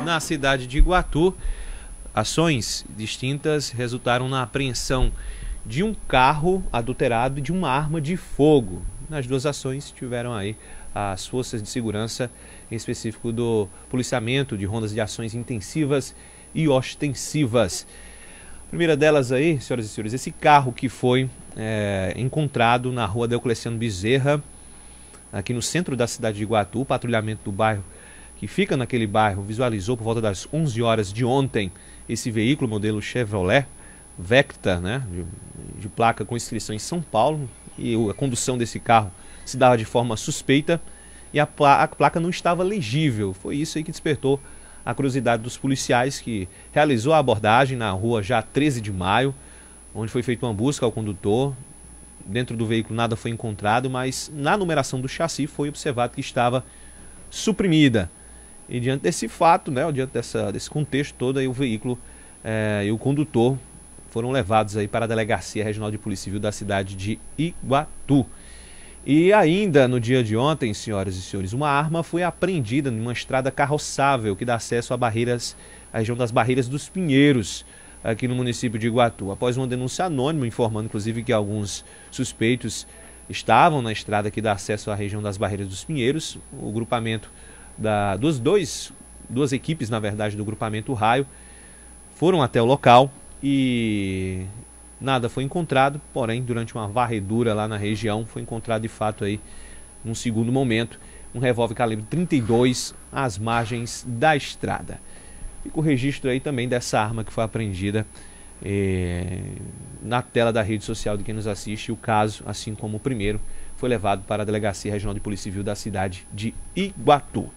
na cidade de Iguatu. Ações distintas resultaram na apreensão de um carro adulterado e de uma arma de fogo. Nas duas ações tiveram aí as forças de segurança, em específico do policiamento de rondas de ações intensivas e ostensivas. primeira delas aí, senhoras e senhores, esse carro que foi é, encontrado na rua Deocleciano Bezerra, aqui no centro da cidade de Iguatu, o patrulhamento do bairro que fica naquele bairro, visualizou por volta das 11 horas de ontem esse veículo modelo Chevrolet Vectra, né, de, de placa com inscrição em São Paulo, e a condução desse carro se dava de forma suspeita e a, pla a placa não estava legível. Foi isso aí que despertou a curiosidade dos policiais que realizou a abordagem na rua já 13 de maio, onde foi feita uma busca ao condutor. Dentro do veículo nada foi encontrado, mas na numeração do chassi foi observado que estava suprimida. E diante desse fato, né, diante dessa, desse contexto todo, aí, o veículo é, e o condutor foram levados aí para a Delegacia Regional de Polícia Civil da cidade de Iguatu. E ainda no dia de ontem, senhoras e senhores, uma arma foi apreendida numa estrada carroçável que dá acesso a barreiras, à região das Barreiras dos Pinheiros, aqui no município de Iguatu. Após uma denúncia anônima, informando inclusive que alguns suspeitos estavam na estrada que dá acesso à região das Barreiras dos Pinheiros, o grupamento da, dos dois, duas equipes, na verdade, do grupamento Raio, foram até o local e nada foi encontrado, porém, durante uma varredura lá na região, foi encontrado de fato aí, num segundo momento, um revólver calibre 32 às margens da estrada. Fica o registro aí também dessa arma que foi apreendida eh, na tela da rede social de quem nos assiste, o caso, assim como o primeiro, foi levado para a Delegacia Regional de Polícia Civil da cidade de Iguatu.